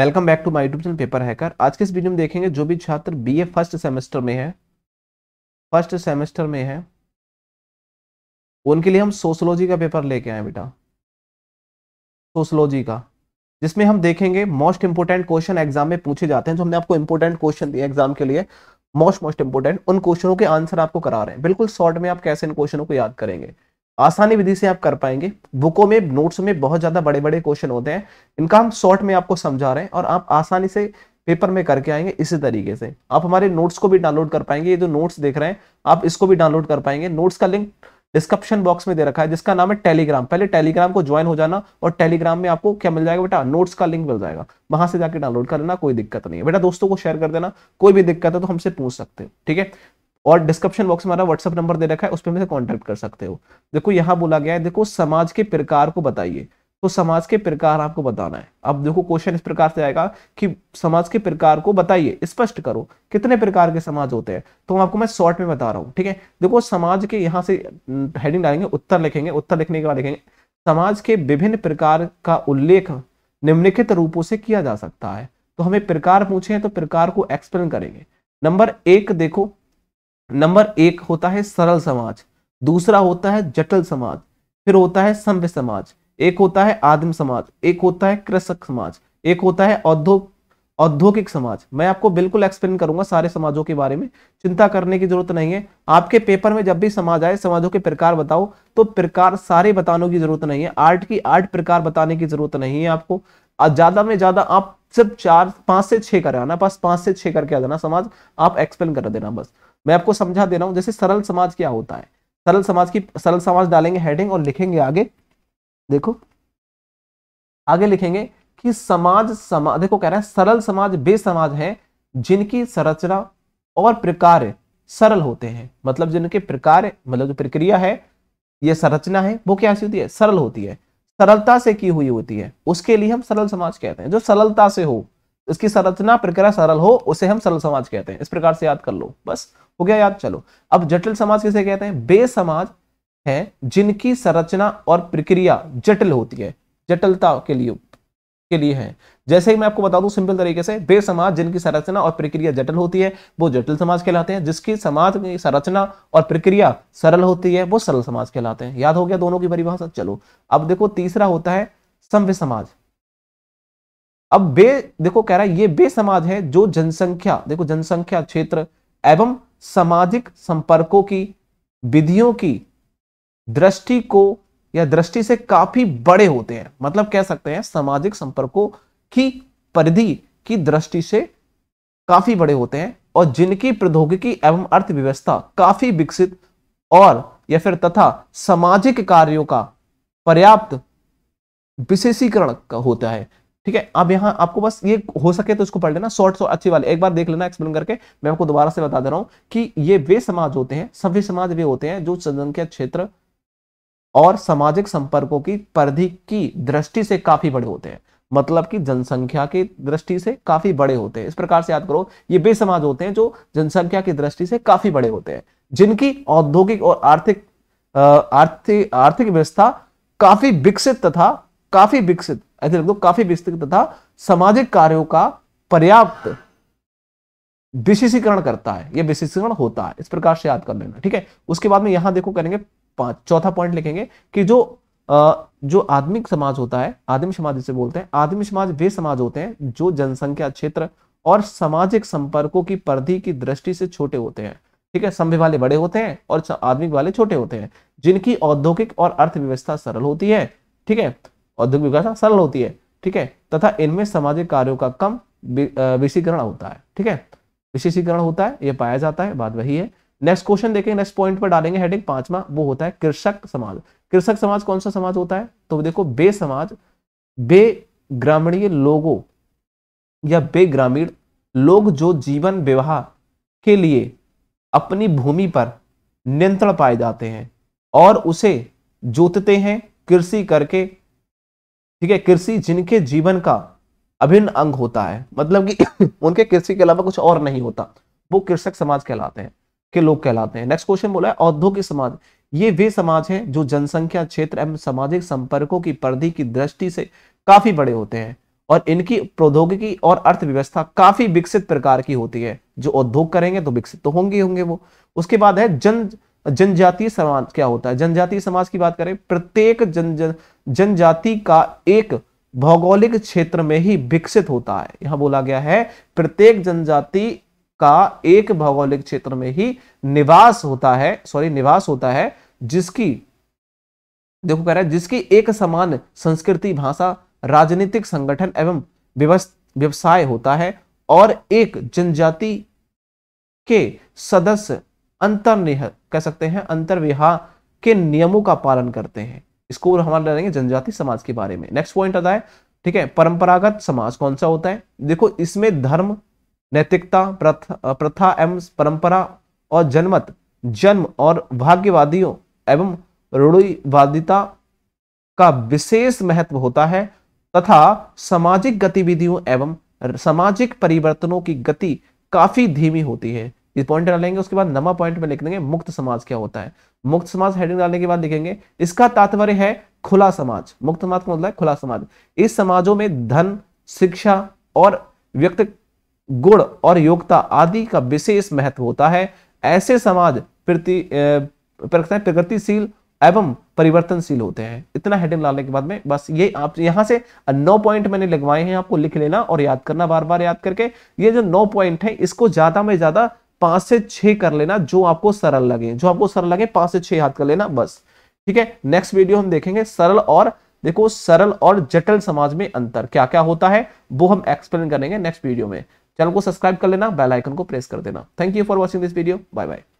welcome back to my YouTube channel Paper Hacker आज के इस वीडियो में देखेंगे जो भी छात्र बीए फर्स्ट सेमेस्टर में है फर्स्ट सेमेस्टर में है उनके लिए हम सोशोलॉजी का पेपर लेके आए बेटा सोशोलॉजी का जिसमें हम देखेंगे मोस्ट इंपोर्टेंट क्वेश्चन एग्जाम में पूछे जाते हैं जो हमने आपको इंपोर्टेंट क्वेश्चन दिए एग्जाम के लिए मोस्ट मोस्ट इंपोर्टेंट उन क्वेश्चनों के आंसर आपको करा रहे हैं बिल्कुल शॉर्ट में आप कैसे इन क्वेश्चनों को याद करेंगे आसानी विधि से आप कर पाएंगे बुकों में नोट्स में बहुत ज्यादा बड़े बड़े क्वेश्चन होते हैं इनका हम शॉर्ट में आपको समझा रहे हैं और आप आसानी से पेपर में करके आएंगे इसी तरीके से आप हमारे नोट्स को भी डाउनलोड कर पाएंगे ये जो नोट्स देख रहे हैं आप इसको भी डाउनलोड कर पाएंगे नोट्स का लिंक डिस्क्रिप्शन बॉक्स में दे रखा है जिसका नाम है टेलीग्राम पहले टेलीग्राम को ज्वाइन हो जाना और टेलीग्राम में आपको क्या मिल जाएगा बेटा नोट्स का लिंक मिल जाएगा वहां से जाके डाउनलोड कर लेना कोई दिक्कत नहीं है बेटा दोस्तों को शेयर कर देना कोई भी दिक्कत है तो हमसे पूछ सकते हो ठीक है और डिस्क्रिप्शन बॉक्स में व्हाट्सअप नंबर दे रखा है उस पर हमें कर सकते हो देखो यहाँ बोला गया है देखो समाज के प्रकार को बताइए तो समाज के प्रकार आपको बताना है अब देखो क्वेश्चन इस प्रकार से आएगा कि समाज के प्रकार को बताइए स्पष्ट करो कितने प्रकार के समाज होते हैं तो आपको मैं शॉर्ट में बता रहा हूँ ठीक है देखो समाज के यहाँ से हेडिंग हम्म, डालेंगे उत्तर लिखेंगे उत्तर लिखने के बाद लिखेंगे समाज के विभिन्न प्रकार का उल्लेख निम्नलिखित रूपों से किया जा सकता है तो हमें प्रकार पूछे हैं तो प्रकार को एक्सप्लेन करेंगे नंबर एक देखो नंबर एक होता है सरल समाज दूसरा होता है जटिल समाज फिर होता है सभ्य समाज एक होता है आदिम समाज एक होता है कृषक समाज एक होता है औद्योगिक समाज मैं आपको बिल्कुल एक्सप्लेन करूंगा सारे समाजों के बारे में चिंता करने की जरूरत नहीं है आपके पेपर में जब भी समाज आए समाजों के प्रकार बताओ तो प्रकार सारे बताने की जरूरत नहीं है आर्ट की आर्ट प्रकार बताने की जरूरत नहीं है आपको ज्यादा में ज्यादा आप सिर्फ चार पांच से छह कर आना बस पांच से छह करके आ जाना समाज आप एक्सप्लेन कर देना बस मैं आपको समझा दे रहा हूँ जैसे सरल समाज क्या होता है सरल समाज की सरल समाज डालेंगे हेडिंग और लिखेंगे आगे देखो आगे लिखेंगे कि समाज समाज देखो कह रहा है सरल समाज वे समाज है जिनकी संरचना और प्रकार सरल होते हैं मतलब जिनके प्रकार मतलब जो प्रक्रिया है ये संरचना है वो क्या होती है सरल होती है सरलता से की हुई होती है उसके लिए हम सरल समाज कहते हैं जो सरलता से हो उसकी संरचना प्रक्रिया सरल हो उसे हम सरल समाज कहते हैं इस प्रकार से याद कर लो बस हो गया याद चलो अब जटिल समाज किसे कहते हैं बे समाज है जिनकी संरचना और प्रक्रिया जटिल होती है जटिलता के लिए के लिए है जैसे ही मैं आपको बता दूं सिंपल तरीके से बे समाज जिनकी संरचना और प्रक्रिया जटिल होती है वो जटिल समाज कहलाते हैं जिसकी समाज की संरचना और प्रक्रिया सरल होती है वो सरल समाज कहलाते हैं याद हो गया दोनों की परिभाषा चलो अब देखो तीसरा होता है समाज अब बे देखो कह रहा है ये बे समाज है जो जनसंख्या देखो जनसंख्या क्षेत्र एवं सामाजिक संपर्कों की विधियों की दृष्टि को या दृष्टि से काफी बड़े होते हैं मतलब कह सकते हैं सामाजिक संपर्कों की परिधि की दृष्टि से काफी बड़े होते हैं और जिनकी प्रौद्योगिकी एवं अर्थव्यवस्था काफी विकसित और या फिर तथा सामाजिक कार्यों का पर्याप्त विशेषीकरण होता है ठीक है अब यहाँ आपको बस ये हो सके तो इसको पढ़ लेना शॉर्ट शॉर्ट तो अच्छी वाले एक बार देख लेना एक्सप्लेन करके मैं आपको दोबारा से बता दे रहा हूँ कि ये वे समाज होते हैं सभ्य समाज वे होते हैं जो जनसंख्या क्षेत्र और सामाजिक संपर्कों की परिधि की दृष्टि से काफी बड़े होते हैं मतलब कि जनसंख्या की दृष्टि से काफी बड़े होते हैं इस प्रकार से याद करो ये वे समाज होते हैं जो जनसंख्या की दृष्टि से काफी बड़े होते हैं जिनकी औद्योगिक और आर्थिक आर्थिक आर्थिक व्यवस्था काफी विकसित तथा काफी विकसित ऐसे लगभग काफी विस्तृत तथा सामाजिक कार्यों का पर्याप्त विशेषीकरण करता है यह विशेषीकरण होता है इस प्रकार से याद कर लेना ठीक है उसके बाद में यहां देखो करेंगे चौथा पॉइंट लिखेंगे कि जो जो आदमिक समाज होता है आदिम समाज जिसे बोलते हैं आदिम समाज वे समाज होते हैं जो जनसंख्या क्षेत्र और सामाजिक संपर्कों की परिधि की दृष्टि से छोटे होते हैं ठीक है संभे वाले बड़े होते हैं और आदमिक वाले छोटे होते हैं जिनकी औद्योगिक और अर्थव्यवस्था सरल होती है ठीक है औद्योगिक विकास सरल होती है ठीक है तथा इनमें सामाजिक कार्यों का कम विशीकरण होता है ठीक है विशेषीकरण होता है यह पाया जाता है बात वही है नेक्स्ट क्वेश्चन देखेंगे नेक्स्ट पॉइंट पर डालेंगे हेडिंग पांचवा वो होता है कृषक समाज कृषक समाज कौन सा समाज होता है तो देखो बे समाज बे ग्रामीणीय लोगों या बे ग्रामीण लोग जो जीवन विवाह के लिए अपनी भूमि पर नियंत्रण पाए जाते हैं और उसे जोतते हैं कृषि करके ठीक है कृषि जिनके जीवन का अभिन्न अंग होता है मतलब कि उनके कृषि के अलावा कुछ और नहीं होता वो कृषक समाज कहलाते हैं के लोग कहलाते हैं नेक्स्ट क्वेश्चन बोला है औद्योगिक समाज ये वे समाज हैं जो जनसंख्या क्षेत्र एवं सामाजिक संपर्कों की परिधि की दृष्टि से काफी बड़े होते हैं और इनकी प्रौद्योगिकी और अर्थव्यवस्था काफी विकसित प्रकार की होती है जो उद्योग करेंगे तो विकसित तो होंगे होंगे वो उसके बाद है जन जनजातीय समाज क्या होता है जनजातीय समाज की बात करें प्रत्येक जन जनजाति का एक भौगोलिक क्षेत्र में ही विकसित होता है यहां बोला गया है प्रत्येक जनजाति का एक भौगोलिक क्षेत्र में ही निवास होता है सॉरी निवास होता है जिसकी देखो कह रहा है जिसकी एक समान संस्कृति भाषा राजनीतिक संगठन एवं व्यवसाय होता है और एक जनजाति के सदस्य अंतर्निहित कह सकते हैं अंतर्विहा के नियमों का पालन करते हैं इसको हमारे लेंगे जनजाति समाज के बारे में नेक्स्ट पॉइंट आता है ठीक है परंपरागत समाज कौन सा होता है देखो इसमें धर्म नैतिकता प्रथा प्रथा एवं परंपरा और जनमत जन्म और भाग्यवादियों एवं रूढ़िवादिता का विशेष महत्व होता है तथा सामाजिक गतिविधियों एवं सामाजिक परिवर्तनों की गति काफी धीमी होती है इस पॉइंट डालेंगे उसके बाद नवा पॉइंट में लिख देंगे मुक्त समाज क्या होता है मुक्त समाज हेडिंग डालने के बाद लिखेंगे इसका तात्पर्य है खुला समाज मुक्त समाज का मतलब है खुला समाज इस समाजों में धन शिक्षा और व्यक्ति गुण और योग्यता आदि का विशेष महत्व होता है ऐसे समाज प्रति प्रगतिशील एवं परिवर्तनशील होते हैं इतना हेडिंग डालने के बाद में बस ये आप यहाँ से नौ पॉइंट मैंने लगवाए हैं आपको लिख लेना और याद करना बार बार याद करके ये जो नौ पॉइंट है इसको ज्यादा में ज्यादा पांच से छह कर लेना जो आपको सरल लगे जो आपको सरल लगे पांच से छह हाथ कर लेना बस ठीक है नेक्स्ट वीडियो हम देखेंगे सरल और देखो सरल और जटिल समाज में अंतर क्या क्या होता है वो हम एक्सप्लेन करेंगे नेक्स्ट वीडियो में चैनल को सब्सक्राइब कर लेना बेल आइकन को प्रेस कर देना thank you for watching this video bye bye